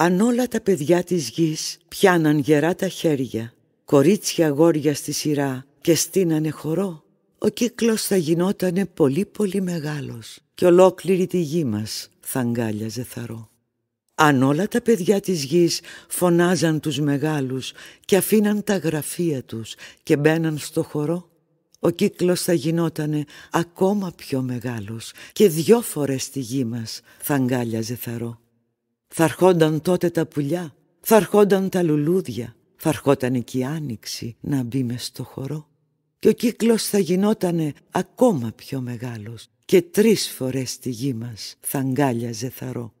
αν όλα τα παιδιά της γης πιάναν γερά τα χέρια, κορίτσια αγόρια στη σειρά και στείνανε χορό, ο κύκλος θα γινότανε πολύ πολύ μεγάλος και ολόκληρη τη γη μας θα αγκάλιαζε θαρό. Αν όλα τα παιδιά της γης φωνάζαν τους μεγάλους και αφήναν τα γραφεία τους και μπαίναν στο χορό, ο κύκλος θα γινότανε ακόμα πιο μεγάλος και δυο φορές τη γη μας θα αγκάλιαζε θαρό. Θα έρχονταν τότε τα πουλιά, θα έρχονταν τα λουλούδια, θα έρχόταν εκεί η άνοιξη να μπει μες στο χορό. Και ο κύκλος θα γινότανε ακόμα πιο μεγάλος και τρεις φορές τη γη μας θα αγκάλιαζε θαρό.